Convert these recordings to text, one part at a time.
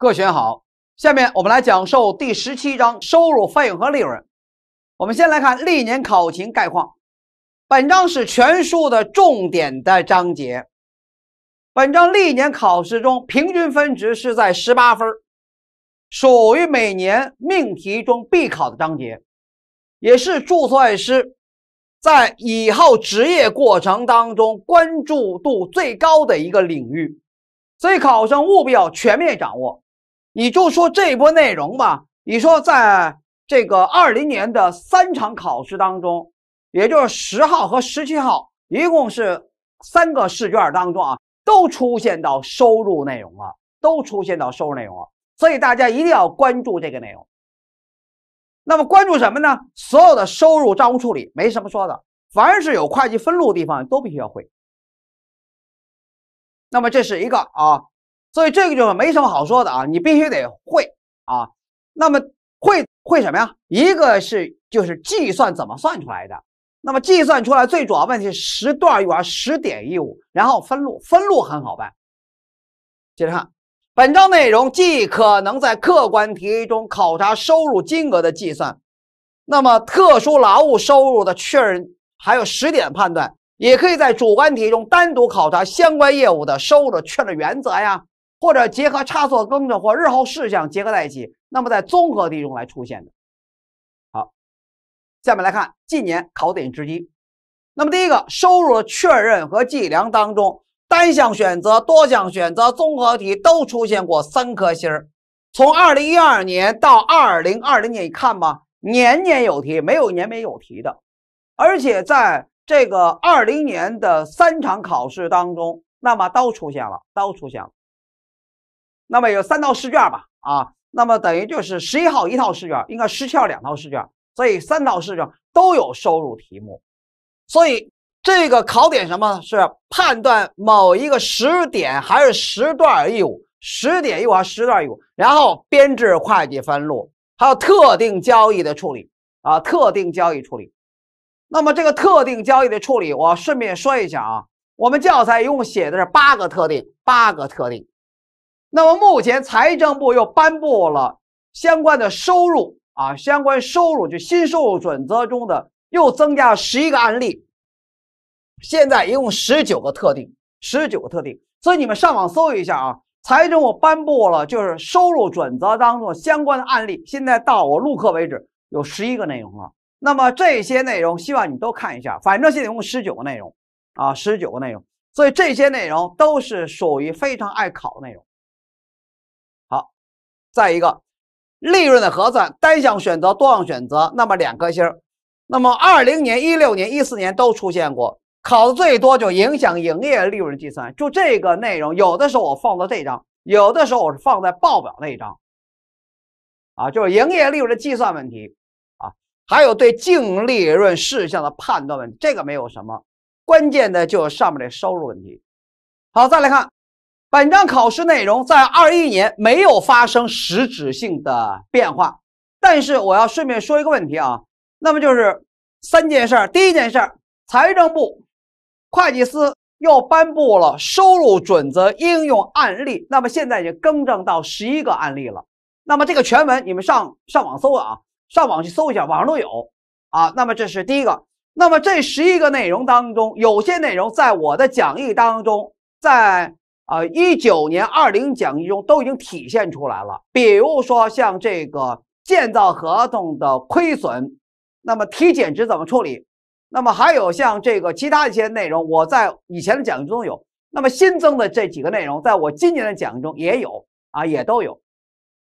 各选好，下面我们来讲授第十七章收入、费用和利润。我们先来看历年考勤概况。本章是全书的重点的章节。本章历年考试中平均分值是在十八分，属于每年命题中必考的章节，也是注册会计师在以后职业过程当中关注度最高的一个领域。所以，考生务必要全面掌握。你就说这一波内容吧，你说在这个二零年的三场考试当中，也就是十号和十七号，一共是三个试卷当中啊，都出现到收入内容了，都出现到收入内容了，所以大家一定要关注这个内容。那么关注什么呢？所有的收入账务处理没什么说的，凡是有会计分录的地方都必须要会。那么这是一个啊。所以这个就是没什么好说的啊，你必须得会啊。那么会会什么呀？一个是就是计算怎么算出来的。那么计算出来最主要问题是时段儿与十点义务，然后分录分录很好办。接着看本章内容，既可能在客观题中考察收入金额的计算，那么特殊劳务收入的确认，还有时点判断，也可以在主观题中单独考察相关业务的收入确认原则呀。或者结合差错更正或日后事项结合在一起，那么在综合题中来出现的。好，下面来看近年考点之一。那么第一个收入的确认和计量当中，单项选择、多项选择、综合题都出现过三颗星。从二零一二年到二零二零年，你看吧，年年有题，没有年没有题的。而且在这个二零年的三场考试当中，那么都出现了，都出现了。那么有三套试卷吧，啊，那么等于就是十一号一套试卷，应该十七号两套试卷，所以三套试卷都有收入题目，所以这个考点什么是判断某一个时点还是时段义务，时点义务还是时段义务，然后编制会计分录，还有特定交易的处理啊，特定交易处理。那么这个特定交易的处理，我顺便说一下啊，我们教材一共写的是八个特定，八个特定。那么目前财政部又颁布了相关的收入啊，相关收入就新收入准则中的又增加了十一个案例，现在一共十九个特定，十九个特定。所以你们上网搜一下啊，财政部颁布了就是收入准则当中相关的案例。现在到我录课为止有十一个内容了。那么这些内容希望你都看一下，反正现在一共十九个内容啊，十九个内容。所以这些内容都是属于非常爱考的内容。再一个，利润的核算，单项选择、多项选择，那么两颗星，那么二零年、一六年、一四年都出现过，考的最多就影响营业利润的计算，就这个内容。有的时候我放到这章，有的时候我是放在报表那一章，啊，就是营业利润的计算问题啊，还有对净利润事项的判断问题，这个没有什么关键的，就是上面这收入问题。好，再来看。本章考试内容在二一年没有发生实质性的变化，但是我要顺便说一个问题啊，那么就是三件事儿。第一件事儿，财政部会计司又颁布了收入准则应用案例，那么现在已经更正到十一个案例了。那么这个全文你们上上网搜啊，上网去搜一下，网上都有啊。那么这是第一个。那么这十一个内容当中，有些内容在我的讲义当中，在啊，一九年、二零讲义中都已经体现出来了。比如说像这个建造合同的亏损，那么体检值怎么处理？那么还有像这个其他一些内容，我在以前的讲义中有。那么新增的这几个内容，在我今年的讲义中也有啊，也都有。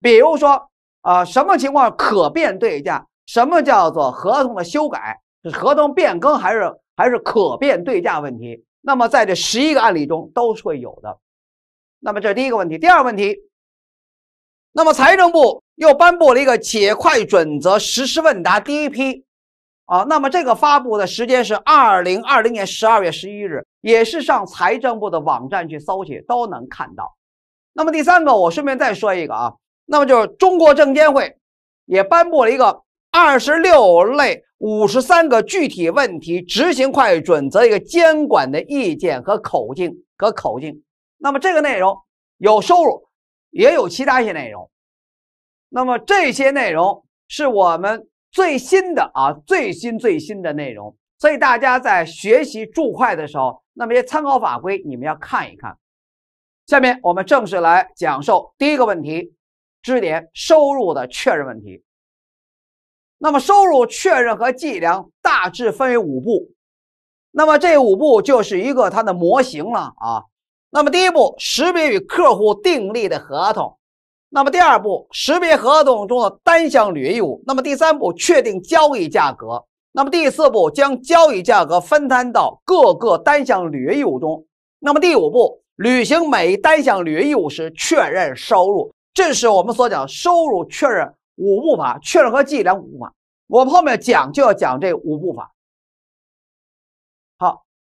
比如说啊，什么情况可变对价？什么叫做合同的修改？是合同变更还是还是可变对价问题？那么在这十一个案例中都是会有的。那么这是第一个问题，第二个问题。那么财政部又颁布了一个解快准则实施问答第一批啊，那么这个发布的时间是二零二零年十二月十一日，也是上财政部的网站去搜去都能看到。那么第三个，我顺便再说一个啊，那么就是中国证监会也颁布了一个二十六类五十三个具体问题执行快准则一个监管的意见和口径和口径。那么这个内容有收入，也有其他一些内容。那么这些内容是我们最新的啊，最新最新的内容。所以大家在学习注会的时候，那么些参考法规你们要看一看。下面我们正式来讲授第一个问题：支点收入的确认问题。那么收入确认和计量大致分为五步。那么这五步就是一个它的模型了啊。那么第一步，识别与客户订立的合同；那么第二步，识别合同中的单项履约义务；那么第三步，确定交易价格；那么第四步，将交易价格分摊到各个单项履约义务中；那么第五步，履行每单项履约义务时确认收入。这是我们所讲收入确认五步法，确认和计量五步法。我们后面讲就要讲这五步法。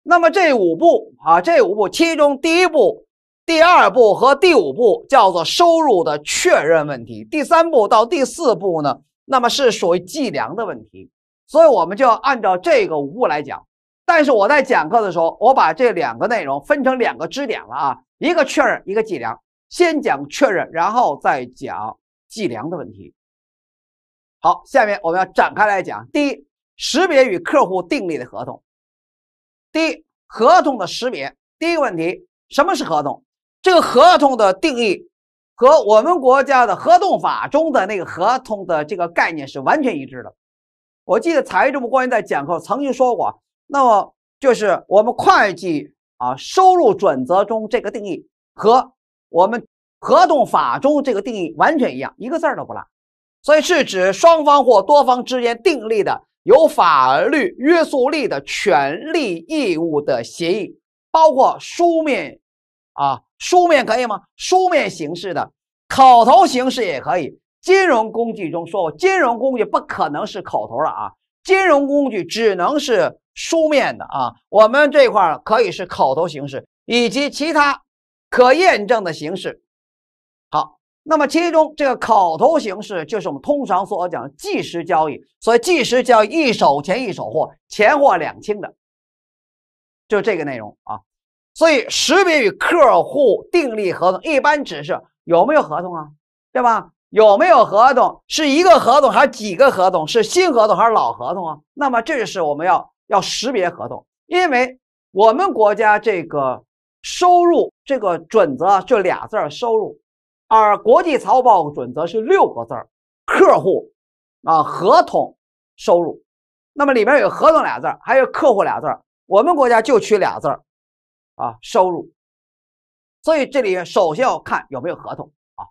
那么这五步啊，这五步其中第一步、第二步和第五步叫做收入的确认问题，第三步到第四步呢，那么是属于计量的问题，所以我们就要按照这个五步来讲。但是我在讲课的时候，我把这两个内容分成两个支点了啊，一个确认，一个计量，先讲确认，然后再讲计量的问题。好，下面我们要展开来讲，第一，识别与客户订立的合同。第一，合同的识别。第一个问题，什么是合同？这个合同的定义和我们国家的合同法中的那个合同的这个概念是完全一致的。我记得财政部官员在讲课曾经说过，那么就是我们会计啊收入准则中这个定义和我们合同法中这个定义完全一样，一个字儿都不落。所以是指双方或多方之间订立的。有法律约束力的权利义务的协议，包括书面，啊，书面可以吗？书面形式的，口头形式也可以。金融工具中说过，金融工具不可能是口头的啊，金融工具只能是书面的啊。我们这块儿可以是口头形式以及其他可验证的形式。那么，其中这个口头形式就是我们通常所讲的即时交易，所以即时交易一手钱一手货，钱货两清的，就这个内容啊。所以，识别与客户订立合同，一般只是有没有合同啊，对吧？有没有合同是一个合同还是几个合同？是新合同还是老合同啊？那么，这是我们要要识别合同，因为我们国家这个收入这个准则就俩字儿收入。而国际财务报告准则是六个字儿：客户啊，合同收入。那么里面有合同俩字儿，还有客户俩字儿。我们国家就缺俩字儿啊，收入。所以这里首先要看有没有合同啊。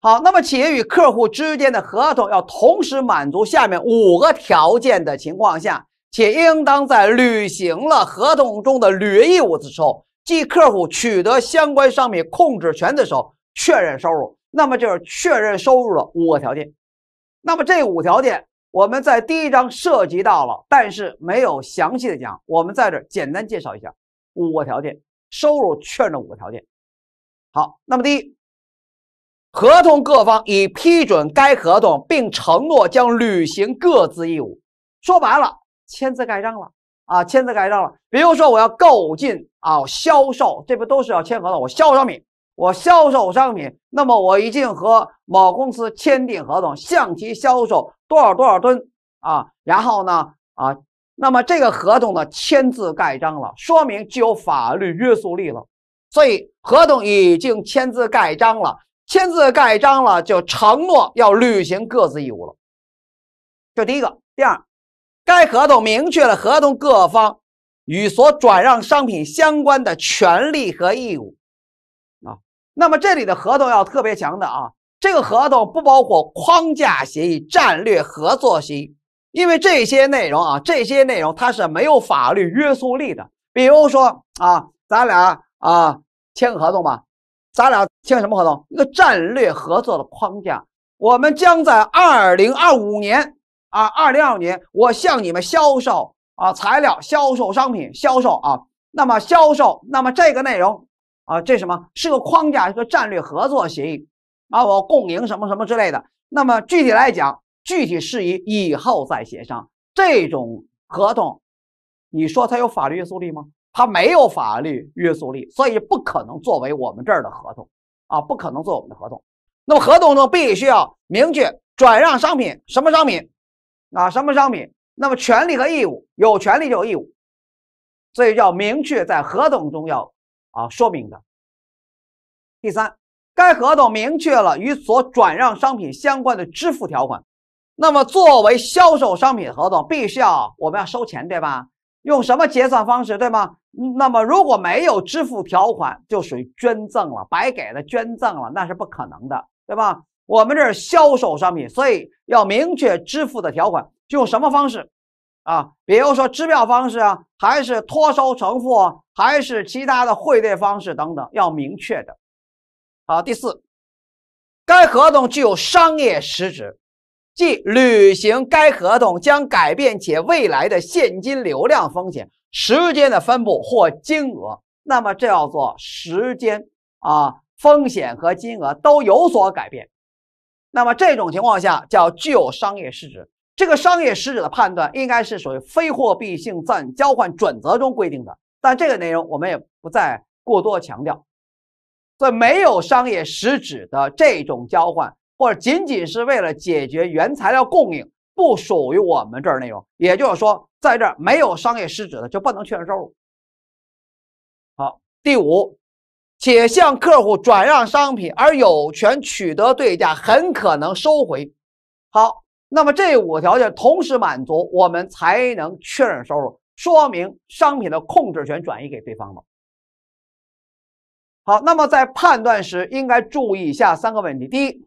好，那么企业与客户之间的合同要同时满足下面五个条件的情况下，且应当在履行了合同中的履约义务的时候，即客户取得相关商品控制权的时候。确认收入，那么就是确认收入的五个条件。那么这五条件我们在第一章涉及到了，但是没有详细的讲。我们在这儿简单介绍一下五个条件，收入确认五个条件。好，那么第一，合同各方已批准该合同，并承诺将履行各自义务。说白了，签字盖章了啊，签字盖章了。比如说我要购进啊，销售，这不都是要签合同？我销售商品。我销售商品，那么我已经和某公司签订合同，向其销售多少多少吨啊？然后呢啊？那么这个合同呢签字盖章了，说明具有法律约束力了。所以合同已经签字盖章了，签字盖章了就承诺要履行各自义务了。这第一个。第二，该合同明确了合同各方与所转让商品相关的权利和义务。那么这里的合同要特别强的啊，这个合同不包括框架协议、战略合作协议，因为这些内容啊，这些内容它是没有法律约束力的。比如说啊，咱俩啊签个合同吧，咱俩签什么合同？一个战略合作的框架，我们将在二零二五年啊，二零二五年我向你们销售啊材料、销售商品、销售啊，那么销售，那么这个内容。啊，这什么是个框架，是个战略合作协议，啊，我共赢什么什么之类的。那么具体来讲，具体事宜以后再协商。这种合同，你说它有法律约束力吗？它没有法律约束力，所以不可能作为我们这儿的合同，啊，不可能做我们的合同。那么合同中必须要明确转让商品什么商品，啊，什么商品。那么权利和义务，有权利就有义务，所以要明确在合同中要。啊，说明的。第三，该合同明确了与所转让商品相关的支付条款。那么，作为销售商品合同，必须要我们要收钱，对吧？用什么结算方式，对吗？那么如果没有支付条款，就属于捐赠了，白给了捐赠了，那是不可能的，对吧？我们这是销售商品，所以要明确支付的条款，就用什么方式？啊，比如说支票方式啊，还是托收承付，还是其他的汇兑方式等等，要明确的。好，第四，该合同具有商业实质，即履行该合同将改变且未来的现金流量风险、时间的分布或金额。那么这叫做时间啊，风险和金额都有所改变。那么这种情况下叫具有商业实质。这个商业实质的判断应该是属于非货币性暂交换准则中规定的，但这个内容我们也不再过多强调。所以没有商业实质的这种交换，或者仅仅是为了解决原材料供应，不属于我们这儿内容。也就是说，在这儿没有商业实质的就不能确认收入。好，第五，且向客户转让商品而有权取得对价，很可能收回。好。那么这五个条件同时满足，我们才能确认收入，说明商品的控制权转移给对方了。好，那么在判断时应该注意以下三个问题：第一，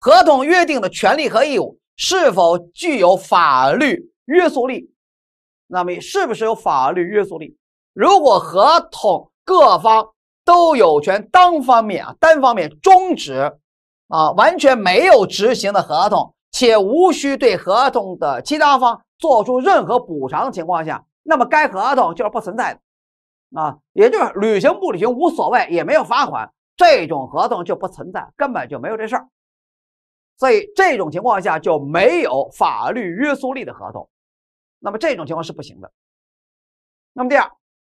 合同约定的权利和义务是否具有法律约束力？那么是不是有法律约束力？如果合同各方都有权单方面啊单方面终止啊，完全没有执行的合同。且无需对合同的其他方做出任何补偿的情况下，那么该合同就是不存在的，啊，也就是履行不履行无所谓，也没有罚款，这种合同就不存在，根本就没有这事儿，所以这种情况下就没有法律约束力的合同，那么这种情况是不行的。那么第二，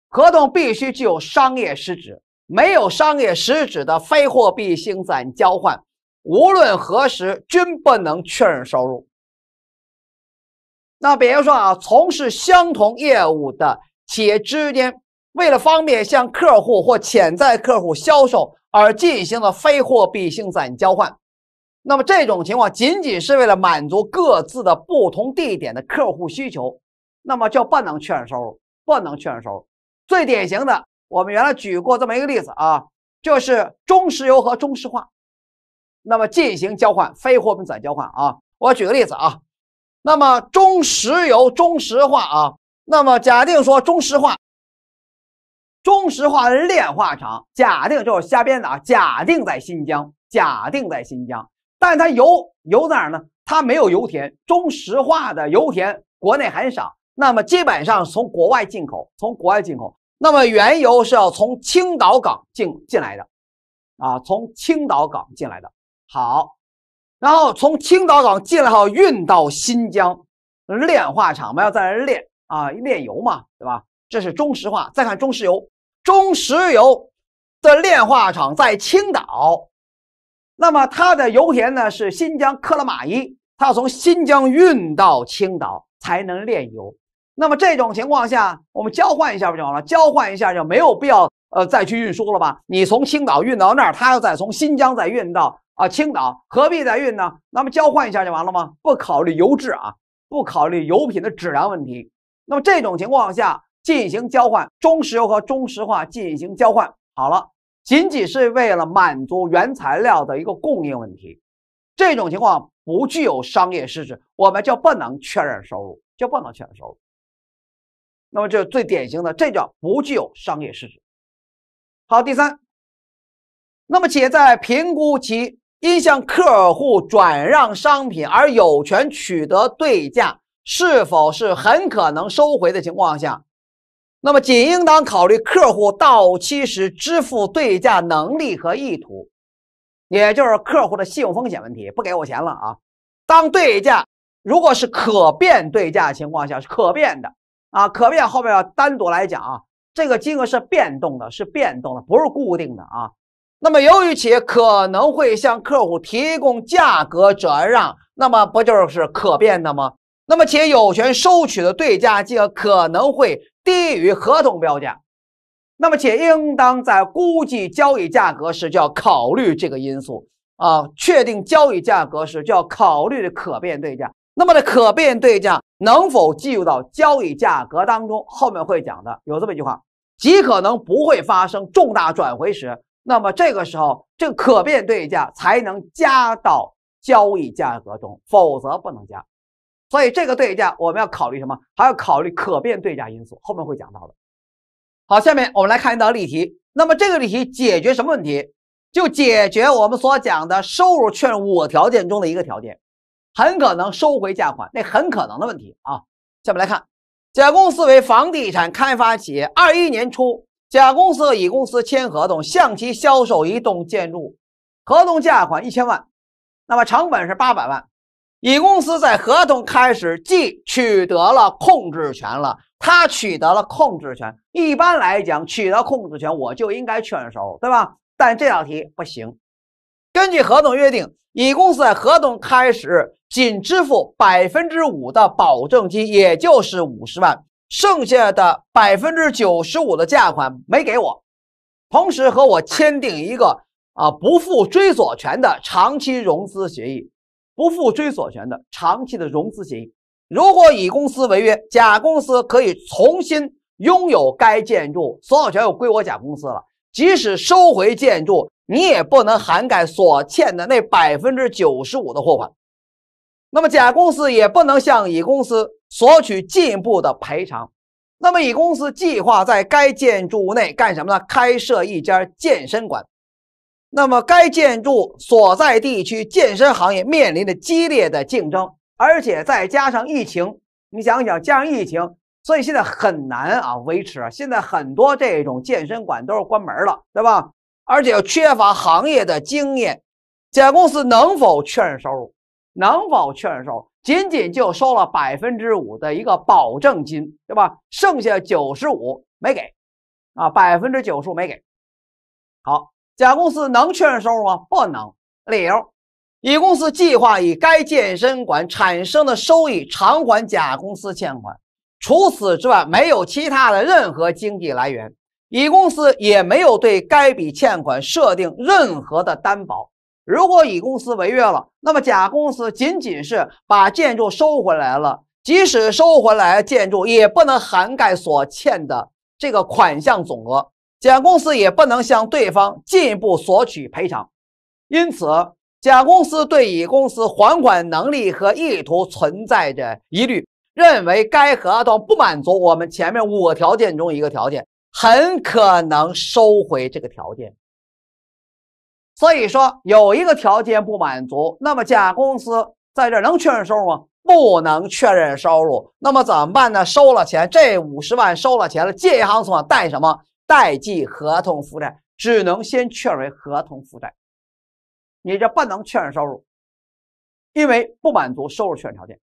合同必须具有商业实质，没有商业实质的非货币性散交换。无论何时，均不能确认收入。那比如说啊，从事相同业务的企业之间，为了方便向客户或潜在客户销售而进行了非货币性资产交换，那么这种情况仅仅是为了满足各自的不同地点的客户需求，那么就不能确认收入，不能确认收入。最典型的，我们原来举过这么一个例子啊，就是中石油和中石化。那么进行交换，非货币转交换啊！我举个例子啊，那么中石油、中石化啊，那么假定说中石化，中石化的炼化厂，假定就是瞎编的啊，假定在新疆，假定在新疆，但它油油在哪儿呢？它没有油田，中石化的油田国内很少，那么基本上从国外进口，从国外进口，那么原油是要从青岛港进进来的，啊，从青岛港进来的。好，然后从青岛港进来后运到新疆炼化厂，我们要在那儿炼啊，炼油嘛，对吧？这是中石化。再看中石油，中石油的炼化厂在青岛，那么它的油田呢是新疆克拉玛依，它要从新疆运到青岛才能炼油。那么这种情况下，我们交换一下不就好了？交换一下就没有必要呃再去运输了吧？你从青岛运到那儿，它要再从新疆再运到。啊，青岛何必再运呢？那么交换一下就完了吗？不考虑油质啊，不考虑油品的质量问题。那么这种情况下进行交换，中石油和中石化进行交换，好了，仅仅是为了满足原材料的一个供应问题。这种情况不具有商业实质，我们就不能确认收入，就不能确认收入。那么这最典型的，这叫不具有商业实质。好，第三，那么企业在评估其。因向客户转让商品而有权取得对价，是否是很可能收回的情况下，那么仅应当考虑客户到期时支付对价能力和意图，也就是客户的信用风险问题。不给我钱了啊！当对价如果是可变对价情况下是可变的啊，可变后面要单独来讲啊，这个金额是变动的，是变动的，不是固定的啊。那么，由于企业可能会向客户提供价格转让，那么不就是可变的吗？那么，企业有权收取的对价金额可能会低于合同标价，那么，且应当在估计交易价格时就要考虑这个因素啊。确定交易价格时就要考虑的可变对价。那么，的可变对价能否计入到交易价格当中？后面会讲的。有这么一句话：极可能不会发生重大转回时。那么这个时候，这个可变对价才能加到交易价格中，否则不能加。所以这个对价我们要考虑什么？还要考虑可变对价因素，后面会讲到的。好，下面我们来看一道例题。那么这个例题解决什么问题？就解决我们所讲的收入确认五条件中的一个条件，很可能收回价款，那很可能的问题啊。下面来看，甲公司为房地产开发企业，二一年初。甲公司和乙公司签合同，向其销售一栋建筑，合同价款一千万，那么成本是八百万。乙公司在合同开始即取得了控制权了，他取得了控制权。一般来讲，取得控制权我就应该劝收，对吧？但这道题不行。根据合同约定，乙公司在合同开始仅支付百分之五的保证金，也就是五十万。剩下的百分之九十五的价款没给我，同时和我签订一个啊不负追索权的长期融资协议，不负追索权的长期的融资协议。如果乙公司违约，甲公司可以重新拥有该建筑所有权，又归我甲公司了。即使收回建筑，你也不能涵盖所欠的那百分之九十五的货款。那么，甲公司也不能向乙公司索取进一步的赔偿。那么，乙公司计划在该建筑物内干什么呢？开设一家健身馆。那么，该建筑所在地区健身行业面临着激烈的竞争，而且再加上疫情，你想想，加上疫情，所以现在很难啊维持。现在很多这种健身馆都是关门了，对吧？而且又缺乏行业的经验，甲公司能否确认收入？能否确认收？仅仅就收了百分之五的一个保证金，对吧？剩下九十五没给，啊，百分之九十五没给。好，甲公司能确认收吗？不能。理由：乙公司计划以该健身馆产生的收益偿还甲公司欠款，除此之外没有其他的任何经济来源，乙公司也没有对该笔欠款设定任何的担保。如果乙公司违约了，那么甲公司仅仅是把建筑收回来了，即使收回来建筑，也不能涵盖所欠的这个款项总额，甲公司也不能向对方进一步索取赔偿。因此，甲公司对乙公司还款能力和意图存在着疑虑，认为该合同不满足我们前面五个条件中一个条件，很可能收回这个条件。所以说有一个条件不满足，那么甲公司在这能确认收入吗？不能确认收入。那么怎么办呢？收了钱，这五十万收了钱了，借银行存款贷什么？贷记合同负债，只能先确认合同负债。你这不能确认收入，因为不满足收入确认条件。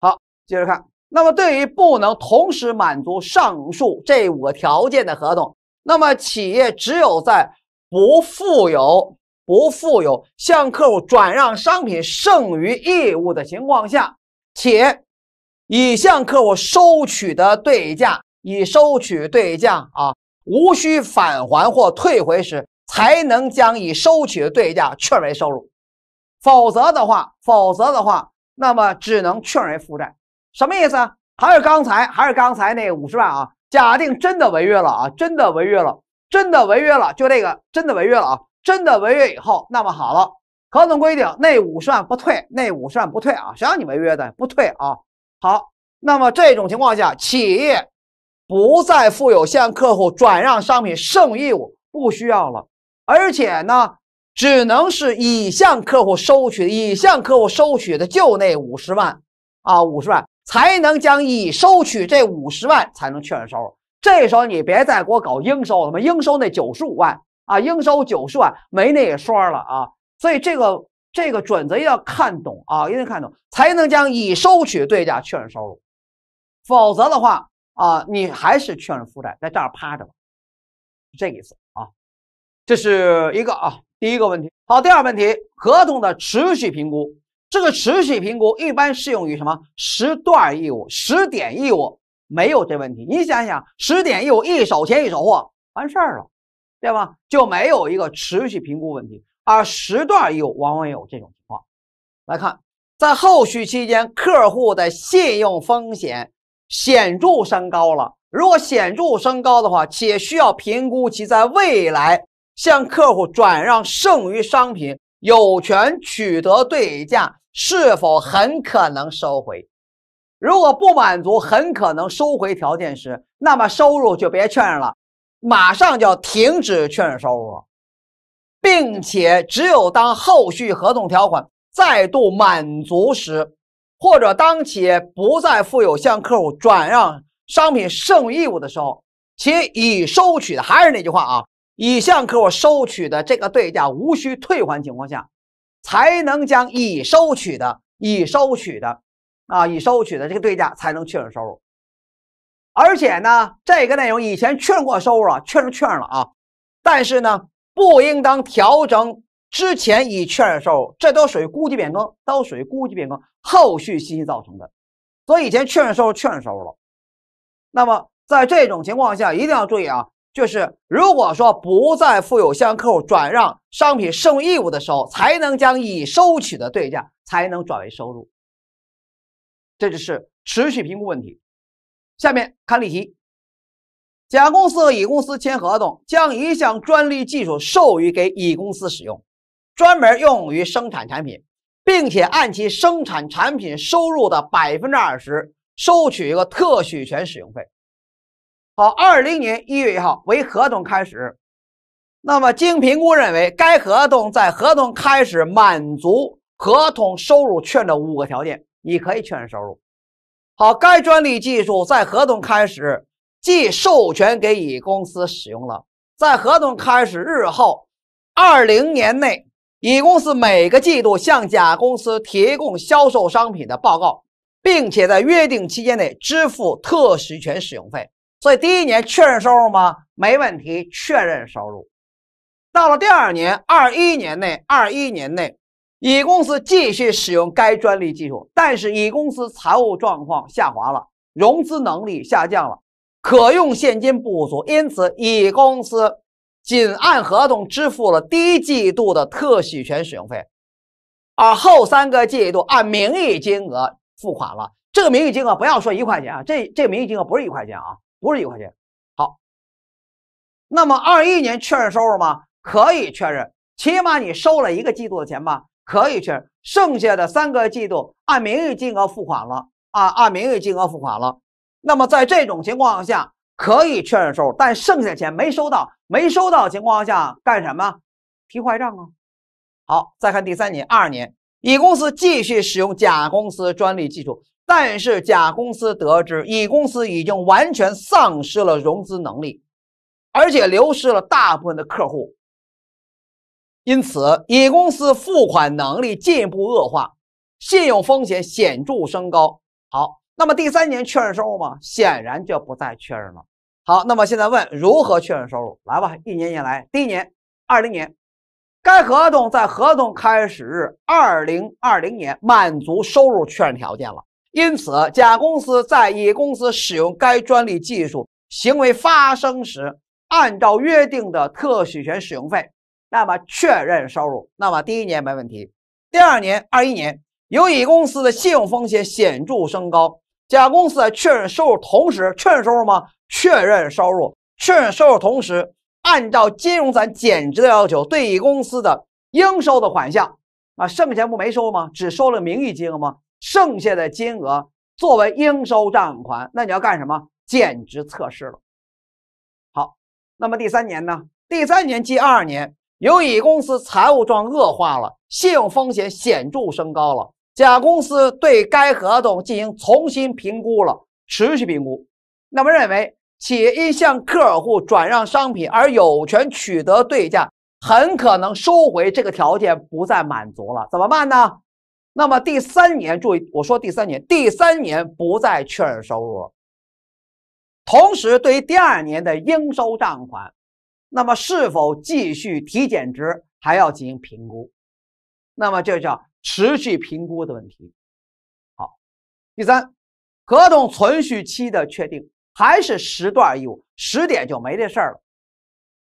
好，接着看。那么对于不能同时满足上述这五个条件的合同，那么企业只有在不富有，不富有，向客户转让商品剩余义务的情况下，且已向客户收取的对价，已收取对价啊，无需返还或退回时，才能将已收取的对价确认收入。否则的话，否则的话，那么只能确认负债。什么意思啊？还是刚才，还是刚才那五十万啊？假定真的违约了啊，真的违约了。真的违约了，就这个真的违约了啊！真的违约以后，那么好了，合同规定那五十万不退，那五十万不退啊！谁让你违约的，不退啊！好，那么这种情况下，企业不再负有向客户转让商品剩义务，不需要了，而且呢，只能是已向客户收取、已向客户收取的就那五十万啊，五十万才能将已收取这五十万才能确认收入。这时候你别再给我搞应收了嘛，应收那九十五万啊，应收九十万没那说了啊，所以这个这个准则要看懂啊，一定要看懂，才能将已收取对价确认收入，否则的话啊，你还是确认负债，在这儿趴着，是这个意思啊，这是一个啊，第一个问题。好，第二个问题，合同的持续评估，这个持续评估一般适用于什么时段义务、时点义务。没有这问题，你想想，十点又一手钱一手货完事儿了，对吧？就没有一个持续评估问题而时段业往往有这种情况。来看，在后续期间，客户的信用风险显著升高了。如果显著升高的话，且需要评估其在未来向客户转让剩余商品、有权取得对价是否很可能收回。如果不满足，很可能收回条件时，那么收入就别确认了，马上就要停止确认收入，并且只有当后续合同条款再度满足时，或者当企业不再负有向客户转让商品剩余义务的时候，其已收取的，还是那句话啊，已向客户收取的这个对价无需退还情况下，才能将已收取的、已收取的。啊，已收取的这个对价才能确认收入，而且呢，这个内容以前确认过收入啊，确认确认了啊，但是呢，不应当调整之前已确认收入，这都属于估计变更，都属于估计变更，后续信息造成的，所以以前确认收入确认收入了，那么在这种情况下一定要注意啊，就是如果说不再负有向客户转让商品剩余义务的时候，才能将已收取的对价才能转为收入。这就是持续评估问题。下面看例题：甲公司和乙公司签合同，将一项专利技术授予给乙公司使用，专门用于生产产品，并且按其生产产品收入的百分之二十收取一个特许权使用费。好，二零年一月一号为合同开始。那么，经评估认为，该合同在合同开始满足合同收入确认五个条件。你可以确认收入。好，该专利技术在合同开始即授权给乙公司使用了。在合同开始日后二零年内，乙公司每个季度向甲公司提供销售商品的报告，并且在约定期间内支付特许权使用费。所以第一年确认收入吗？没问题，确认收入。到了第二年，二一年内，二一年内。乙公司继续使用该专利技术，但是乙公司财务状况下滑了，融资能力下降了，可用现金不足，因此乙公司仅按合同支付了第一季度的特许权使用费，而后三个季度按名义金额付款了。这个名义金额不要说一块钱啊，这这名义金额不是一块钱啊，不是一块钱。好，那么二一年确认收入吗？可以确认，起码你收了一个季度的钱吧。可以确认，剩下的三个季度按名义金额付款了啊，按名义金额付款了。那么在这种情况下可以确认收入，但剩下钱没收到，没收到情况下干什么？提坏账啊。好，再看第三年、二年，乙公司继续使用甲公司专利技术，但是甲公司得知乙公司已经完全丧失了融资能力，而且流失了大部分的客户。因此，乙公司付款能力进一步恶化，信用风险显著升高。好，那么第三年确认收入吗？显然就不再确认了。好，那么现在问如何确认收入？来吧，一年以年来。第一年，二零年，该合同在合同开始日二零二零年满足收入确认条件了。因此，甲公司在乙公司使用该专利技术行为发生时，按照约定的特许权使用费。那么确认收入，那么第一年没问题，第二年二一年，由乙公司的信用风险显著升高，甲公司在确认收入同时确认收入吗？确认收入，确认收入同时，按照金融资产减值的要求，对乙公司的应收的款项啊，剩下不没收吗？只收了名义金额吗？剩下的金额作为应收账款，那你要干什么？减值测试了。好，那么第三年呢？第三年即二二年。由于乙公司财务状况恶化了，信用风险显著升高了，甲公司对该合同进行重新评估了，持续评估，那么认为企业因向客户转让商品而有权取得对价，很可能收回这个条件不再满足了，怎么办呢？那么第三年，注意我说第三年，第三年不再确认收入，了。同时对于第二年的应收账款。那么是否继续提减值还要进行评估？那么这叫持续评估的问题。好，第三，合同存续期的确定还是时段义务，时点就没这事儿了。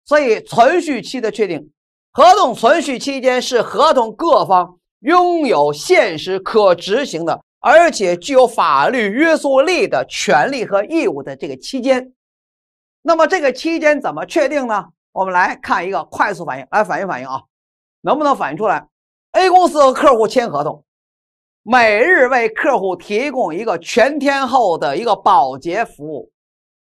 所以，存续期的确定，合同存续期间是合同各方拥有现实可执行的，而且具有法律约束力的权利和义务的这个期间。那么这个期间怎么确定呢？我们来看一个快速反应，来反应反应啊，能不能反映出来？A 公司和客户签合同，每日为客户提供一个全天候的一个保洁服务，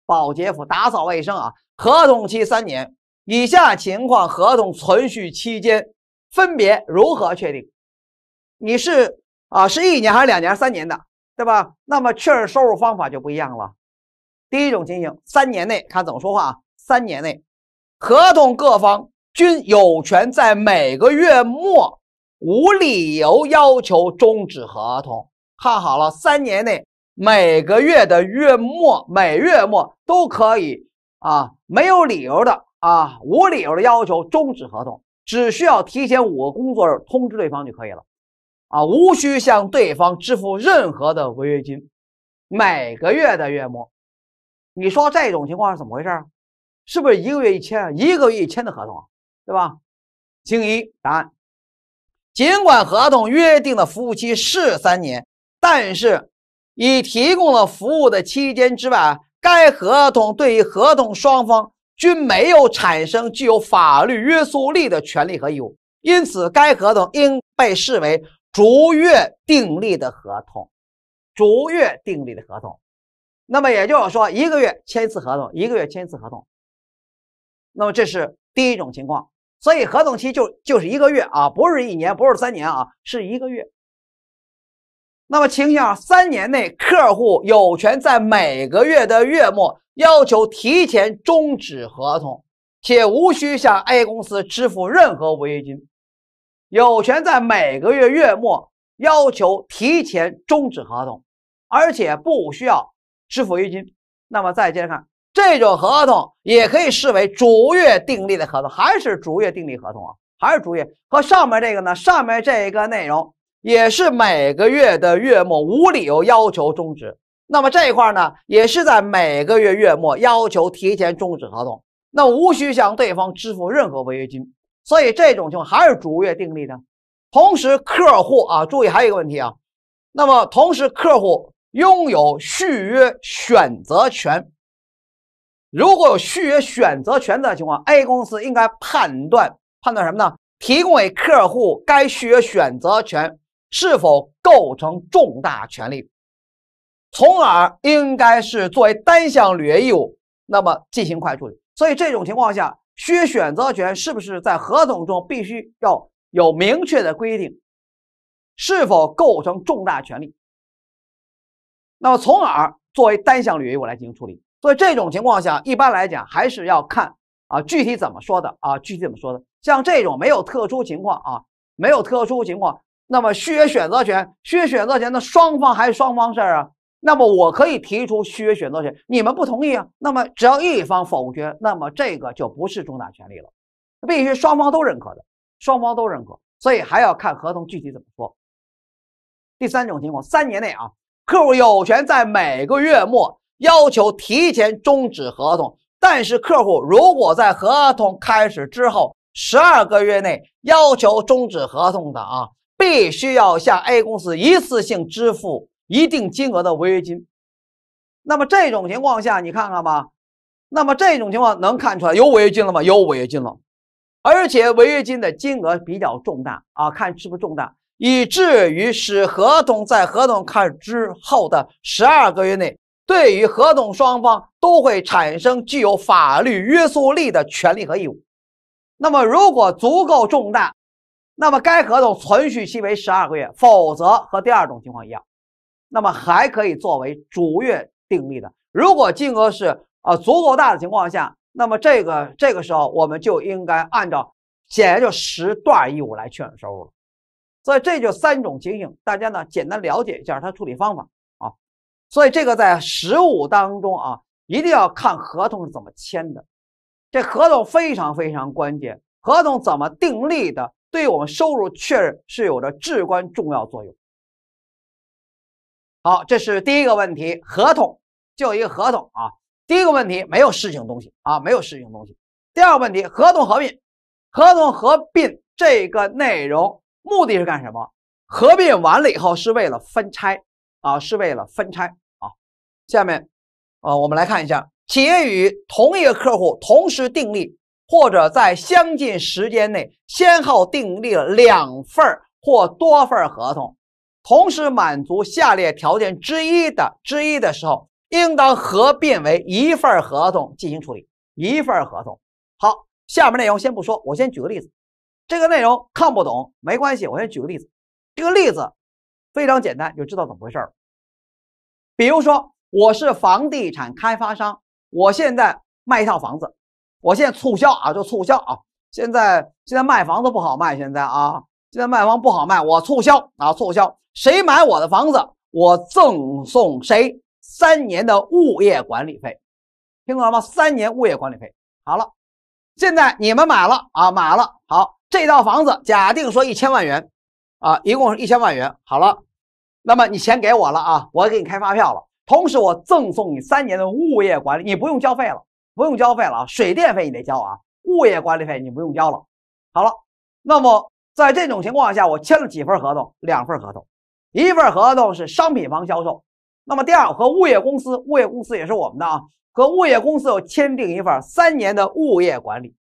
保洁服打扫卫生啊。合同期三年，以下情况合同存续期间分别如何确定？你是啊，是一年还是两年、三年的，对吧？那么确认收入方法就不一样了。第一种情形，三年内，看怎么说话啊？三年内，合同各方均有权在每个月末无理由要求终止合同。看好了，三年内每个月的月末，每月末都可以啊，没有理由的啊，无理由的要求终止合同，只需要提前五个工作日通知对方就可以了，啊，无需向对方支付任何的违约金。每个月的月末。你说这种情况是怎么回事啊？是不是一个月一签啊？一个月一签的合同，对吧？精一答案：尽管合同约定的服务期是三年，但是已提供了服务的期间之外，该合同对于合同双方均没有产生具有法律约束力的权利和义务，因此该合同应被视为逐月订立的合同。逐月订立的合同。那么也就是说，一个月签一次合同，一个月签一次合同。那么这是第一种情况，所以合同期就就是一个月啊，不是一年，不是三年啊，是一个月。那么，请下，三年内客户有权在每个月的月末要求提前终止合同，且无需向 A 公司支付任何违约金；有权在每个月月末要求提前终止合同，而且不需要。支付违约金，那么再接着看，这种合同也可以视为逐月订立的合同，还是逐月订立合同啊？还是逐月？和上面这个呢？上面这一个内容也是每个月的月末无理由要求终止，那么这一块呢，也是在每个月月末要求提前终止合同，那无需向对方支付任何违约金，所以这种情况还是逐月订立的。同时，客户啊，注意还有一个问题啊，那么同时客户。拥有续约选择权，如果有续约选择权的情况，A 公司应该判断判断什么呢？提供给客户该续约选择权是否构成重大权利，从而应该是作为单项履约义务，那么进行快处理。所以这种情况下，续约选择权是不是在合同中必须要有明确的规定？是否构成重大权利？那么，从而作为单向履约，我来进行处理。所以，这种情况下，一般来讲，还是要看啊，具体怎么说的啊，具体怎么说的。像这种没有特殊情况啊，没有特殊情况，那么续约选择权，续约选择权，的双方还是双方事儿啊。那么，我可以提出续约选择权，你们不同意啊？那么，只要一方否决，那么这个就不是重大权利了，必须双方都认可的，双方都认可。所以，还要看合同具体怎么说。第三种情况，三年内啊。客户有权在每个月末要求提前终止合同，但是客户如果在合同开始之后十二个月内要求终止合同的啊，必须要向 A 公司一次性支付一定金额的违约金。那么这种情况下，你看看吧，那么这种情况能看出来有违约金了吗？有违约金了，而且违约金的金额比较重大啊，看是不是重大。以至于使合同在合同开始之后的十二个月内，对于合同双方都会产生具有法律约束力的权利和义务。那么，如果足够重大，那么该合同存续期为十二个月；否则，和第二种情况一样，那么还可以作为逐月订立的。如果金额是啊足够大的情况下，那么这个这个时候我们就应该按照显然就时段义务来确认收入了。所以这就三种情形，大家呢简单了解一下它处理方法啊。所以这个在实务当中啊，一定要看合同是怎么签的，这合同非常非常关键，合同怎么订立的，对我们收入确认是有着至关重要作用。好，这是第一个问题，合同就一个合同啊。第一个问题没有事情东西啊，没有事情东西。第二个问题，合同合并，合同合并这个内容。目的是干什么？合并完了以后，是为了分拆啊，是为了分拆啊。下面，呃，我们来看一下，企业与同一个客户，同时订立或者在相近时间内先后订立了两份或多份合同，同时满足下列条件之一的之一的时候，应当合并为一份合同进行处理。一份合同。好，下面内容先不说，我先举个例子。这个内容看不懂没关系，我先举个例子，这个例子非常简单，就知道怎么回事儿。比如说，我是房地产开发商，我现在卖一套房子，我现在促销啊，就促销啊。现在现在卖房子不好卖，现在啊，现在卖房不好卖，我促销啊，促销，谁买我的房子，我赠送谁三年的物业管理费，听懂了吗？三年物业管理费。好了，现在你们买了啊，买了，好。这套房子假定说一千万元，啊，一共是一千万元。好了，那么你钱给我了啊，我给你开发票了。同时，我赠送你三年的物业管理，你不用交费了，不用交费了。啊，水电费你得交啊，物业管理费你不用交了。好了，那么在这种情况下，我签了几份合同？两份合同，一份合同是商品房销售，那么第二和物业公司，物业公司也是我们的啊，和物业公司要签订一份三年的物业管理。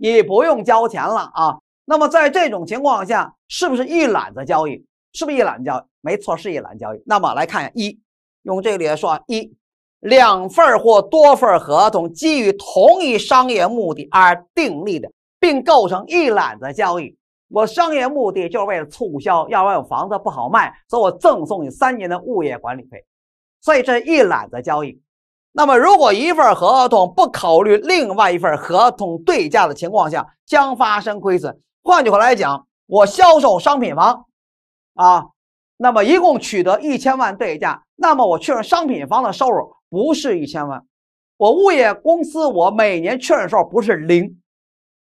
你不用交钱了啊！那么在这种情况下，是不是一揽子交易？是不是一揽子交易？没错，是一揽交易。那么来看一下，一用这个里来说，一两份或多份合同基于同一商业目的而订立的，并构成一揽子交易。我商业目的就是为了促销，要不然我房子不好卖，所以我赠送你三年的物业管理费。所以这是一揽子交易。那么，如果一份合同不考虑另外一份合同对价的情况下，将发生亏损。换句话来讲，我销售商品房，啊，那么一共取得一千万对价，那么我确认商品房的收入不是一千万，我物业公司我每年确认收入不是零，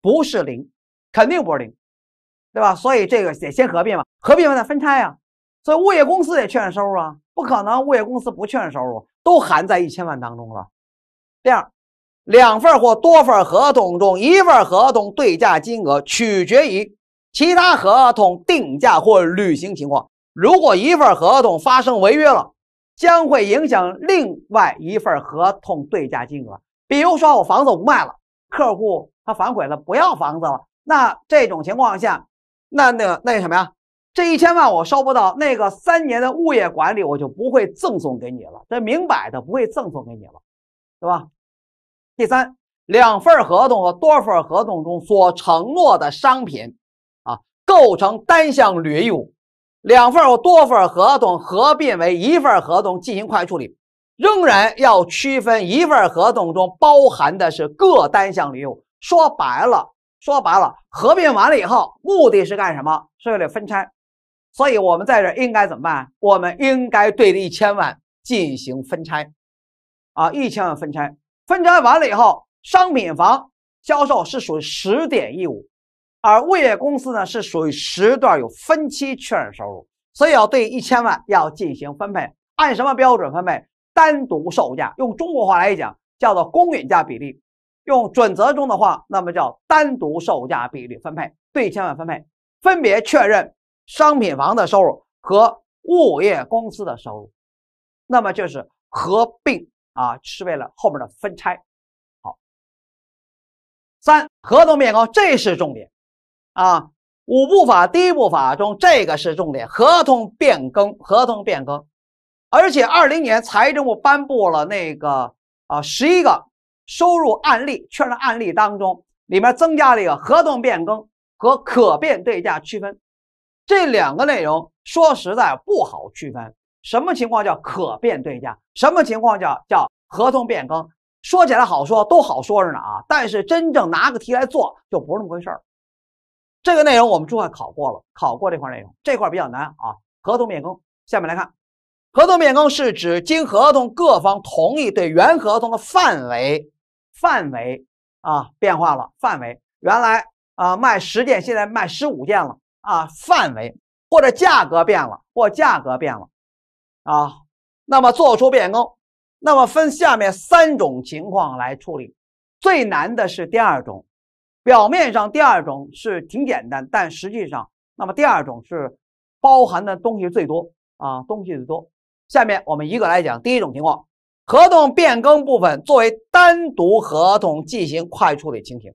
不是零，肯定不是零，对吧？所以这个得先合并吧，合并完再分拆啊，所以物业公司也确认收入啊，不可能物业公司不确认收入。都含在一千万当中了。第二，两份或多份合同中，一份合同对价金额取决于其他合同定价或履行情况。如果一份合同发生违约了，将会影响另外一份合同对价金额。比如说，我房子不卖了，客户他反悔了，不要房子了，那这种情况下，那那那什么呀？这一千万我收不到，那个三年的物业管理我就不会赠送给你了，这明摆的不会赠送给你了，对吧？第三，两份合同和多份合同中所承诺的商品啊，构成单项履约义务。两份或多份合同合并为一份合同进行会计处理，仍然要区分一份合同中包含的是各单项履约。说白了，说白了，合并完了以后，目的是干什么？是为了分拆。所以我们在这应该怎么办？我们应该对这一千万进行分拆，啊，一千万分拆，分拆完了以后，商品房销售是属于十点义务，而物业公司呢是属于时段有分期确认收入，所以要对一千万要进行分配，按什么标准分配？单独售价，用中国话来讲叫做公允价比例，用准则中的话，那么叫单独售价比例分配，对千万分配，分别确认。商品房的收入和物业公司的收入，那么就是合并啊，是为了后面的分拆。好，三合同变更这是重点啊。五步法第一步法中这个是重点，合同变更，合同变更。而且二零年财政部颁布了那个啊十一个收入案例确认案例当中，里面增加了一个合同变更和可变对价区分。这两个内容说实在不好区分，什么情况叫可变对价，什么情况叫叫合同变更？说起来好说，都好说着呢啊！但是真正拿个题来做，就不是那么回事儿。这个内容我们注会考过了，考过这块内容，这块比较难啊。合同变更，下面来看，合同变更是指经合同各方同意，对原合同的范围范围啊变化了范围，原来啊卖十件，现在卖十五件了。啊，范围或者价格变了，或价格变了，啊，那么做出变更，那么分下面三种情况来处理。最难的是第二种，表面上第二种是挺简单，但实际上，那么第二种是包含的东西最多啊，东西最多。下面我们一个来讲，第一种情况，合同变更部分作为单独合同进行快处理，情形，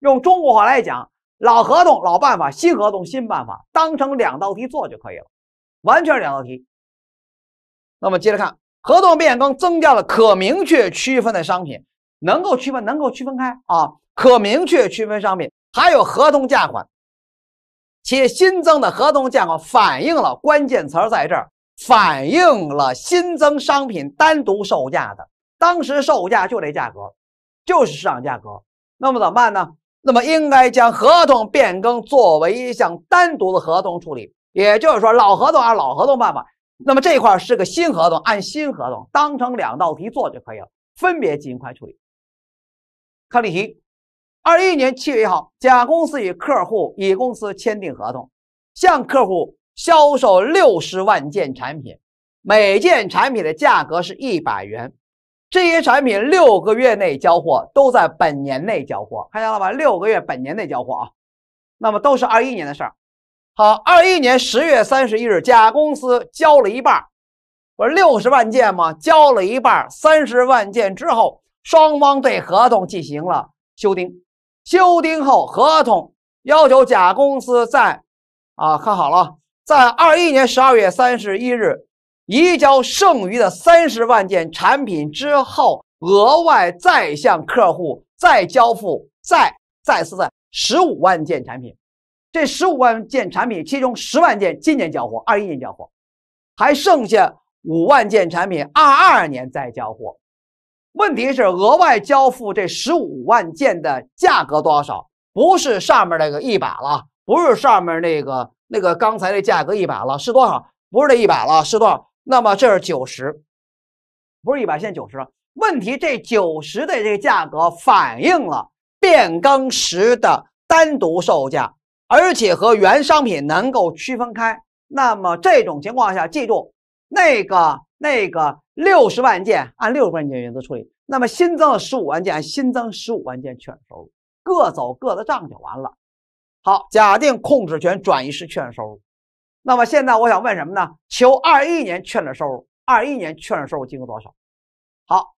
用中国话来讲。老合同、老办法，新合同、新办法，当成两道题做就可以了，完全两道题。那么接着看，合同变更增加了可明确区分的商品，能够区分，能够区分开啊，可明确区分商品，还有合同价款，且新增的合同价款反映了关键词在这儿，反映了新增商品单独售价的当时售价就这价格，就是市场价格。那么怎么办呢？那么应该将合同变更作为一项单独的合同处理，也就是说，老合同按老合同办法，那么这块儿是个新合同，按新合同当成两道题做就可以了，分别进行处理。看例题：二一年七月一号，甲公司与客户乙公司签订合同，向客户销售六十万件产品，每件产品的价格是一百元。这些产品六个月内交货，都在本年内交货，看见了吧？六个月本年内交货啊，那么都是二一年的事儿。好，二一年十月三十一日，甲公司交了一半，不是六十万件吗？交了一半，三十万件之后，双方对合同进行了修订。修订后，合同要求甲公司在啊，看好了，在二一年十二月三十一日。移交剩余的三十万件产品之后，额外再向客户再交付，再再次在十五万件产品。这十五万件产品，其中十万件今年交货，二一年交货，还剩下五万件产品，二二年再交货。问题是，额外交付这十五万件的价格多少？不是上面那个一百了，不是上面那个那个刚才那价格一百了，是多少？不是这一百了，是多少？那么这是九十，不是一百，现在九十了。问题这九十的这个价格反映了变更时的单独售价，而且和原商品能够区分开。那么这种情况下，记住那个那个六十万件按六十万件原则处理，那么新增了十五万件新增十五万件券收入，各走各的账就完了。好，假定控制权转移是券收入。那么现在我想问什么呢？求21年确认收入，21年确认收入金额多少？好，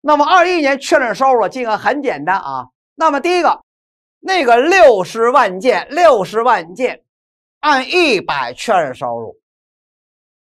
那么21年确认收入的金额很简单啊。那么第一个，那个六十万件，六十万件按一百确认收入。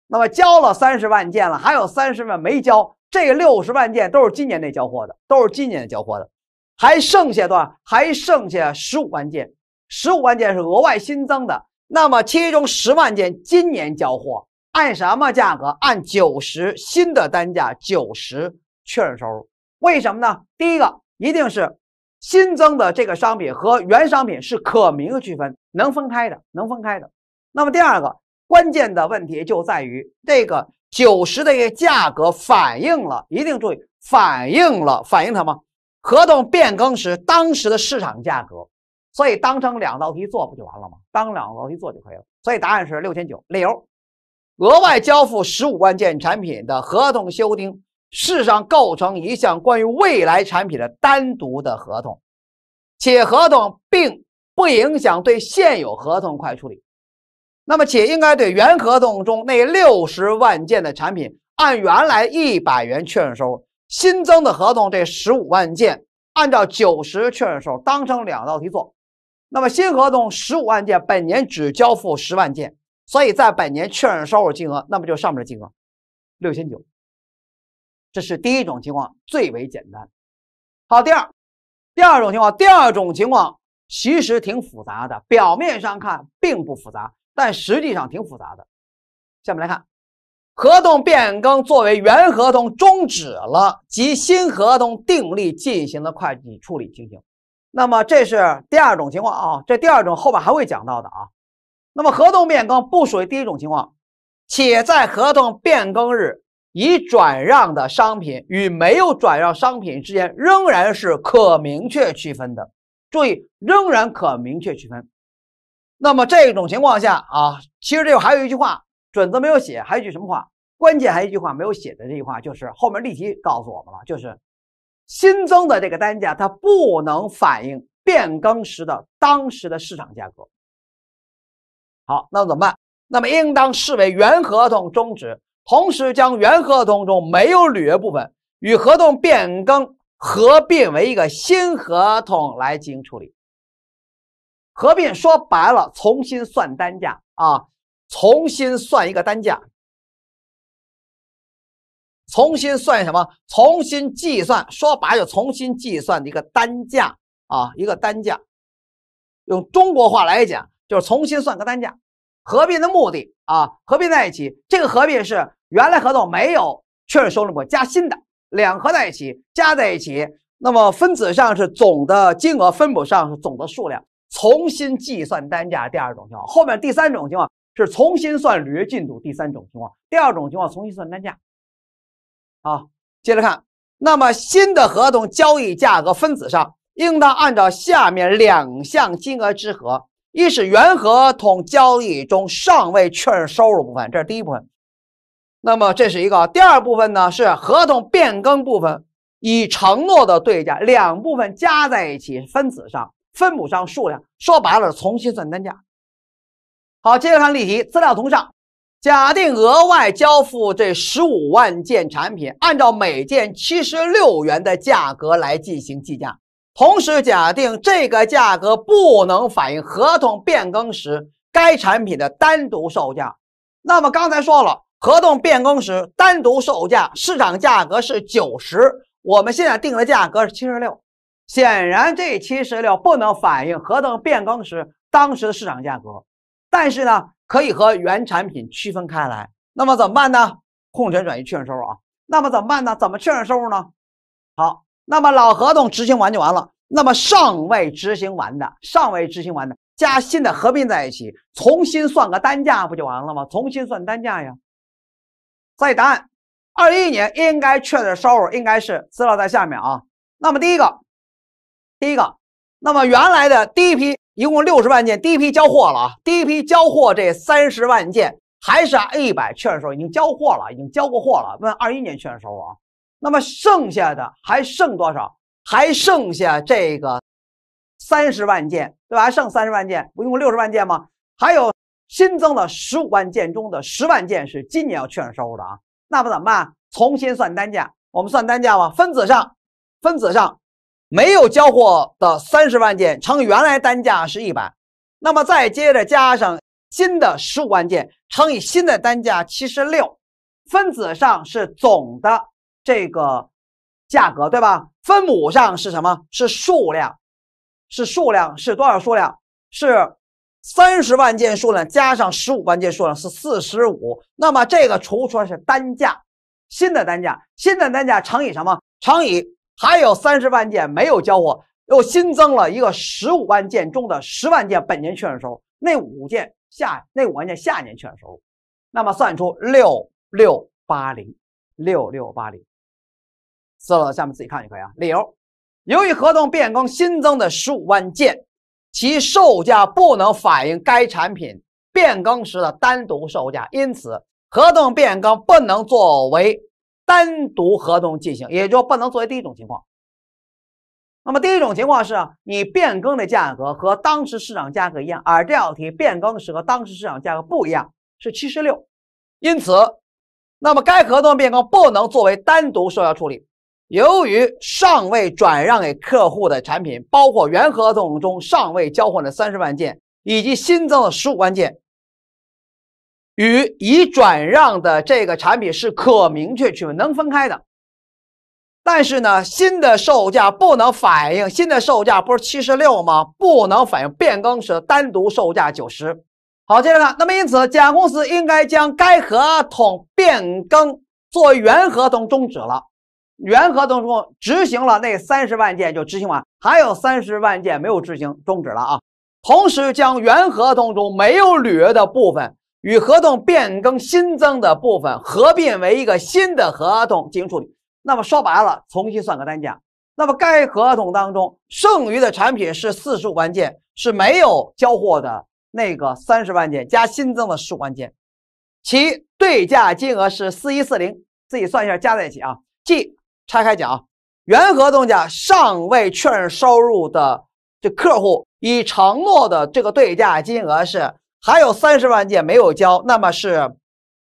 那么交了三十万件了，还有三十万没交。这六十万件都是今年内交货的，都是今年内交货的，还剩下多少？还剩下十五万件，十五万件是额外新增的。那么，其中十万件今年交货，按什么价格？按九十新的单价九十确认收入。为什么呢？第一个，一定是新增的这个商品和原商品是可明区分、能分开的、能分开的。那么第二个关键的问题就在于这个九十的一个价格反映了，一定注意反映了反映什么？合同变更时当时的市场价格。所以当成两道题做不就完了吗？当两道题做就可以了。所以答案是六千九。理由：额外交付十五万件产品的合同修订，事实上构成一项关于未来产品的单独的合同，且合同并不影响对现有合同快处理。那么且应该对原合同中那六十万件的产品按原来一百元确认收入，新增的合同这十五万件按照九十确认收入，当成两道题做。那么新合同十五万件，本年只交付十万件，所以在本年确认收入金额，那么就上面的金额六千九。这是第一种情况，最为简单。好，第二，第二种情况，第二种情况其实挺复杂的，表面上看并不复杂，但实际上挺复杂的。下面来看，合同变更作为原合同终止了及新合同订立进行的会计处理情形。那么这是第二种情况啊，这第二种后面还会讲到的啊。那么合同变更不属于第一种情况，且在合同变更日已转让的商品与没有转让商品之间仍然是可明确区分的。注意，仍然可明确区分。那么这种情况下啊，其实这个还有一句话，准则没有写，还有一句什么话？关键还有一句话没有写的这句话就是后面例题告诉我们了，就是。新增的这个单价，它不能反映变更时的当时的市场价格。好，那怎么办？那么应当视为原合同终止，同时将原合同中没有履约部分与合同变更合并为一个新合同来进行处理。合并说白了，重新算单价啊，重新算一个单价。重新算什么？重新计算，说白了，重新计算的一个单价啊，一个单价。用中国话来讲，就是重新算个单价。合并的目的啊，合并在一起，这个合并是原来合同没有确认收入过加新的，两合在一起，加在一起。那么分子上是总的金额，分母上是总的数量，重新计算单价。第二种情况，后面第三种情况是重新算履约进度。第三种情况，第二种情况重新算单价。好，接着看。那么新的合同交易价格分子上应当按照下面两项金额之和：一是原合同交易中尚未确认收入部分，这是第一部分。那么这是一个第二部分呢？是合同变更部分以承诺的对价。两部分加在一起，分子上、分母上数量，说白了，重新算单价。好，接着看例题，资料同上。假定额外交付这十五万件产品，按照每件七十六元的价格来进行计价，同时假定这个价格不能反映合同变更时该产品的单独售价。那么刚才说了，合同变更时单独售价市场价格是九十，我们现在定的价格是七十六，显然这七十六不能反映合同变更时当时的市场价格，但是呢？可以和原产品区分开来，那么怎么办呢？控权转移确认收入啊，那么怎么办呢？怎么确认收入呢？好，那么老合同执行完就完了，那么尚未执行完的，尚未执行完的加新的合并在一起，重新算个单价不就完了吗？重新算单价呀。所以答案，二一年应该确认收入应该是资料在下面啊。那么第一个，第一个。那么原来的第一批一共六十万件，第一批交货了啊！第一批交货这三十万件还是 A 百券认收入，已经交货了，已经交过货了。问二一年券认收入啊？那么剩下的还剩多少？还剩下这个三十万件，对吧？还剩三十万件，不一共六十万件吗？还有新增的十五万件中的十万件是今年要确认收入的啊！那么怎么办？重新算单价，我们算单价吧。分子上，分子上。没有交货的三十万件乘原来单价是一百，那么再接着加上新的十五万件乘以新的单价七十六，分子上是总的这个价格对吧？分母上是什么？是数量，是数量是多少？数量是三十万件数量加上十五万件数量是四十五，那么这个除出来是单价，新的单价，新的单价乘以什么？乘以。还有三十万件没有交货，又新增了一个十五万件中的十万件本年确认收入，那五件下那五万件下年确认收入，那么算出六六八零六六八零。四楼下面自己看一看啊。理由：由于合同变更新增的十五万件，其售价不能反映该产品变更时的单独售价，因此合同变更不能作为。单独合同进行，也就不能作为第一种情况。那么第一种情况是你变更的价格和当时市场价格一样，而这道题变更的和当时市场价格不一样，是七十六。因此，那么该合同变更不能作为单独售销处理。由于尚未转让给客户的产品，包括原合同中尚未交换的三十万件，以及新增的十五万件。与已转让的这个产品是可明确区分、能分开的，但是呢，新的售价不能反映新的售价不是七十六吗？不能反映变更时单独售价九十。好，接着看，那么因此，甲公司应该将该合同变更作为原合同终止了，原合同中执行了那三十万件就执行完，还有三十万件没有执行终止了啊。同时，将原合同中没有履约的部分。与合同变更新增的部分合并为一个新的合同进行处理。那么说白了，重新算个单价。那么该合同当中剩余的产品是四十五万件是没有交货的那个三十万件加新增的十五万件，其对价金额是四一四零，自己算一下加在一起啊。即拆开讲，原合同价尚未确认收入的，这客户已承诺的这个对价金额是。还有三十万件没有交，那么是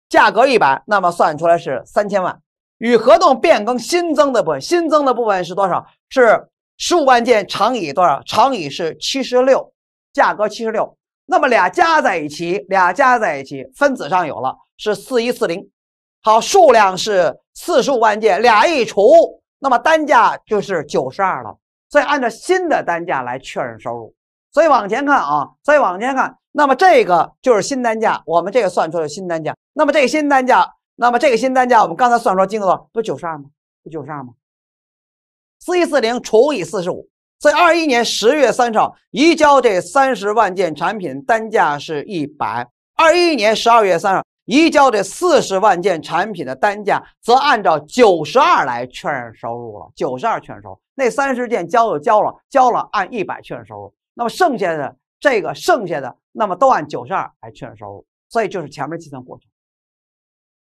价格一百，那么算出来是三千万。与合同变更新增的部分，新增的部分是多少？是十五万件乘以多少？乘以是七十六，价格七十六。那么俩加在一起，俩加在一起，分子上有了是四一四零。好，数量是四十五万件，俩一除，那么单价就是九十二了。所以按照新的单价来确认收入。所以往前看啊，再往前看，那么这个就是新单价，我们这个算出来新单价。那么这个新单价，那么这个新单价，我们刚才算出来金额不九十二吗？不九十二吗？四一四零除以四十五。所以二一年十月三十号移交这三十万件产品单价是一百。二一年十二月三十号移交这四十万件产品的单价则按照九十二来确认收入了，九十二确认收。入，那三十件交就交了，交了按一百确认收入。那么剩下的这个剩下的，那么都按九十二来确认收入，所以就是前面计算过程。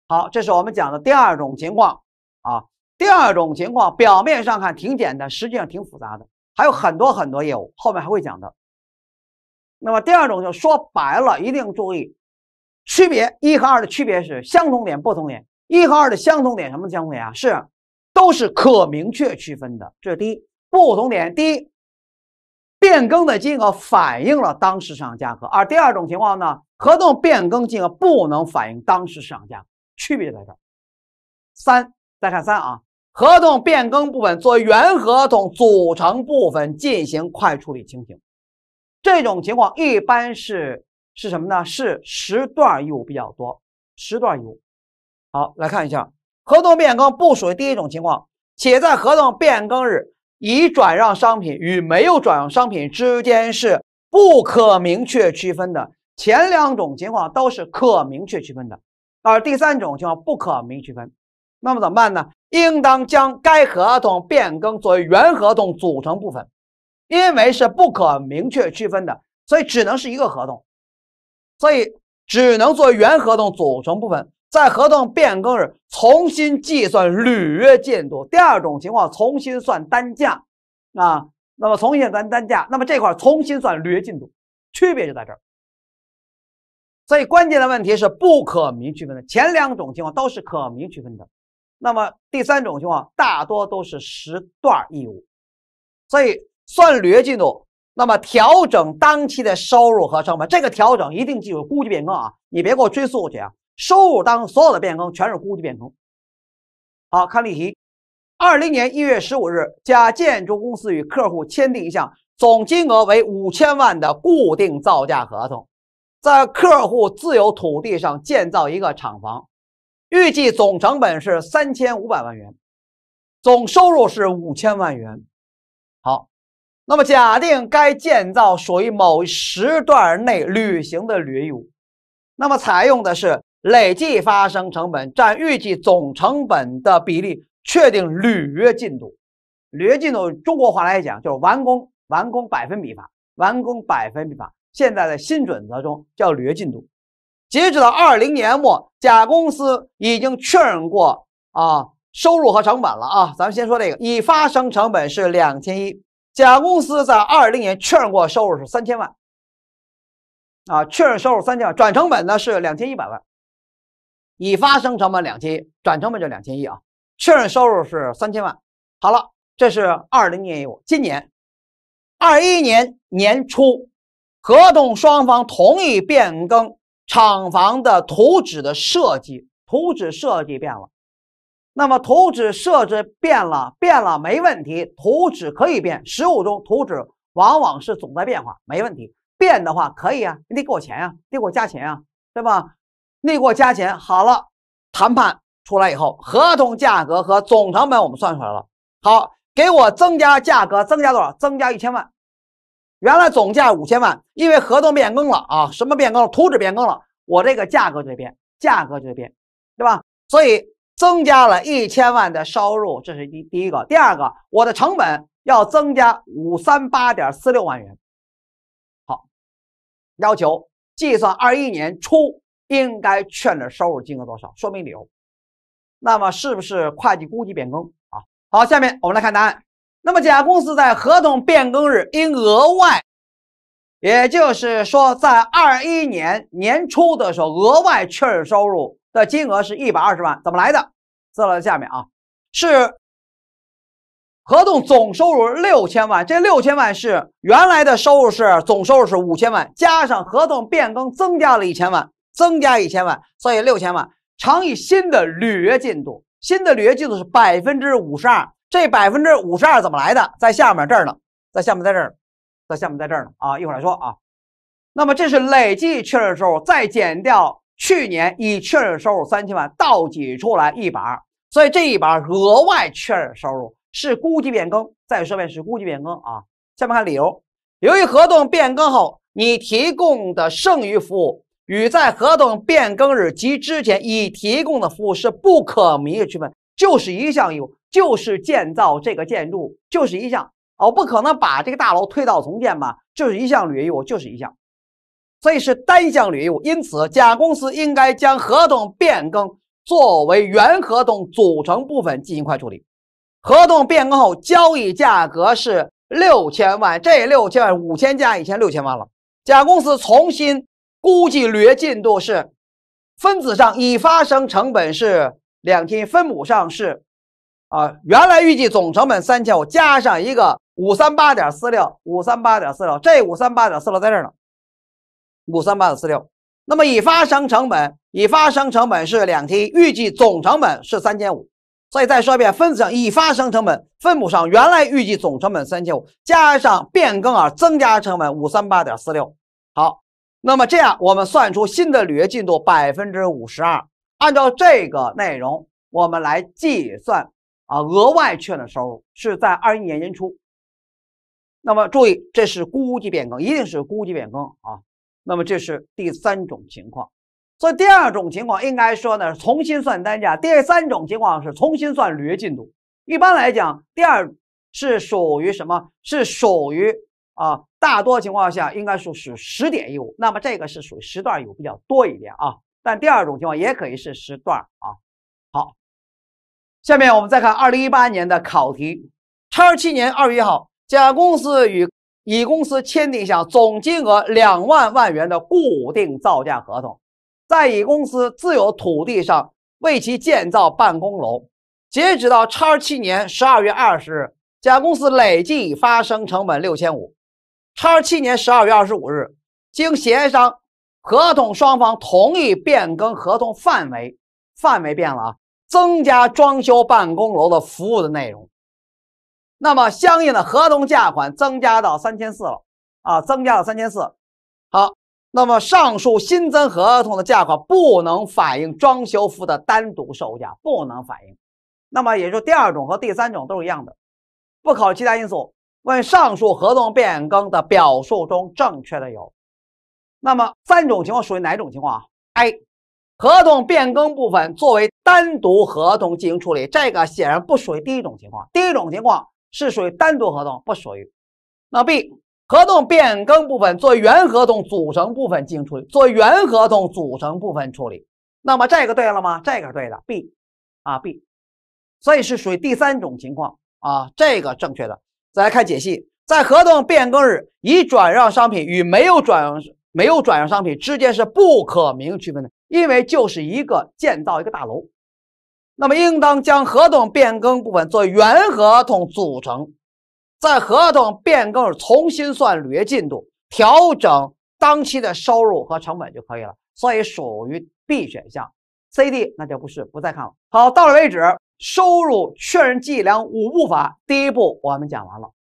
好，这是我们讲的第二种情况啊。第二种情况表面上看挺简单，实际上挺复杂的，还有很多很多业务，后面还会讲的。那么第二种就说白了，一定注意区别一和二的区别是相同点、不同点。一和二的相同点什么相同点啊？是都是可明确区分的，这是第一。不同点，第一。变更的金额反映了当时市场价格，而第二种情况呢，合同变更金额不能反映当时市场价格，区别在这。三，再看三啊，合同变更部分作为原合同组成部分进行快处理情形，这种情况一般是是什么呢？是时段义务比较多，时段义务。好，来看一下，合同变更不属于第一种情况，且在合同变更日。已转让商品与没有转让商品之间是不可明确区分的，前两种情况都是可明确区分的，而第三种情况不可明区分，那么怎么办呢？应当将该合同变更作为原合同组成部分，因为是不可明确区分的，所以只能是一个合同，所以只能作为原合同组成部分。在合同变更日重新计算履约进度。第二种情况，重新算单价啊。那么重新算单价，那么这块重新算履约进度，区别就在这儿。所以关键的问题是不可明区分的。前两种情况都是可明区分的。那么第三种情况，大多都是时段义务，所以算履约进度。那么调整当期的收入和成本，这个调整一定记住，估计变更啊，你别给我追溯去啊。收入当中所有的变更全是估计变更。好看例题：二零年一月十五日，甲建筑公司与客户签订一项总金额为五千万的固定造价合同，在客户自有土地上建造一个厂房，预计总成本是三千五百万元，总收入是五千万元。好，那么假定该建造属于某时段内履行的履约义务，那么采用的是。累计发生成本占预计总成本的比例，确定履约进度。履约进度中国话来讲就是完工完工百分比法，完工百分比法现在的新准则中叫履约进度。截止到二零年末，甲公司已经确认过啊收入和成本了啊。咱们先说这个，已发生成本是两千一，甲公司在二零年确认过收入是三千万，啊确认收入三千万，转成本呢是两千一百万。已发生成本两千亿，转成本就两千亿啊，确认收入是三千万。好了，这是二零年业务。今年二一年年初，合同双方同意变更厂房的图纸的设计，图纸设计变了。那么图纸设置变了，变了没问题，图纸可以变。实物中图纸往往是总在变化，没问题。变的话可以啊，你得给我钱啊，得给我加钱啊，对吧？你给我加钱好了，谈判出来以后，合同价格和总成本我们算出来了。好，给我增加价格，增加多少？增加一千万。原来总价五千万，因为合同变更了啊，什么变更？了？图纸变更了，我这个价格就得变，价格就得变，对吧？所以增加了一千万的收入，这是第第一个。第二个，我的成本要增加五三八点四六万元。好，要求计算二一年初。应该确认收入金额多少？说明理由。那么是不是会计估计变更啊？好，下面我们来看答案。那么甲公司在合同变更日应额外，也就是说在二一年年初的时候，额外确认收入的金额是一百二十万，怎么来的？在下面啊，是合同总收入六千万，这六千万是原来的收入是总收入是五千万，加上合同变更增加了一千万。增加一千万，所以六千万乘以新的履约进度，新的履约进度是百分之五十二。这百分之五十二怎么来的？在下面这儿呢，在下面在这儿，在下面在这儿呢啊！一会儿来说啊。那么这是累计确认收入，再减掉去年已确认收入三千万，倒挤出来一百二。所以这一百额外确认收入是估计变更。再说一遍，是估计变更啊。下面看理由：由于合同变更后，你提供的剩余服务。与在合同变更日及之前已提供的服务是不可弥的区分，就是一项义务，就是建造这个建筑，就是一项哦，不可能把这个大楼推倒重建吧，就是一项履约义务，就是一项，所以是单项履约义务。因此，甲公司应该将合同变更作为原合同组成部分进行快处理。合同变更后，交易价格是六千万，这六千万五千加一千六千万了。甲公司重新。估计履约进度是，分子上已发生成本是两千，分母上是，啊，原来预计总成本三千五，加上一个五三八点四六，五三八点四六，这五三八点四六在这儿呢，五三八点四六。那么已发生成本，已发生成本是两 T，预计总成本是三千五，所以再说一遍，分子上已发生成本，分母上原来预计总成本三千五，加上变更啊增加成本五三八点四六，好。那么这样，我们算出新的履约进度百分之五十二。按照这个内容，我们来计算啊，额外确认的收入是在二一年年初。那么注意，这是估计变更，一定是估计变更啊。那么这是第三种情况。所以第二种情况应该说呢，重新算单价；第三种情况是重新算履约进度。一般来讲，第二是属于什么？是属于。啊，大多情况下应该属属十点一务，那么这个是属于时段有比较多一点啊。但第二种情况也可以是时段啊。好，下面我们再看二零一八年的考题：，叉七年二月一号，甲公司与乙公司签订一项总金额两万万元的固定造价合同，在乙公司自有土地上为其建造办公楼。截止到叉七年十二月二十日，甲公司累计发生成本六千五。差七年十二月二十五日，经协商，合同双方同意变更合同范围，范围变了啊，增加装修办公楼的服务的内容。那么相应的合同价款增加到三千四了啊，增加到三千四。好，那么上述新增合同的价款不能反映装修服务的单独售价，不能反映。那么也就第二种和第三种都是一样的，不考虑其他因素。问上述合同变更的表述中正确的有，那么三种情况属于哪种情况啊？A，合同变更部分作为单独合同进行处理，这个显然不属于第一种情况。第一种情况是属于单独合同，不属于。那 B，合同变更部分作为原合同组成部分进行处理，作为原合同组成部分处理，那么这个对了吗？这个对的。B，啊 B，所以是属于第三种情况啊，这个正确的。再来看解析，在合同变更日，已转让商品与没有转、没有转让商品之间是不可明区分的，因为就是一个建造一个大楼，那么应当将合同变更部分作为原合同组成，在合同变更日重新算履约进度，调整当期的收入和成本就可以了，所以属于 B 选项，C、D 那就不是，不再看了。好，到了为止。收入确认计量五步法，第一步我们讲完了。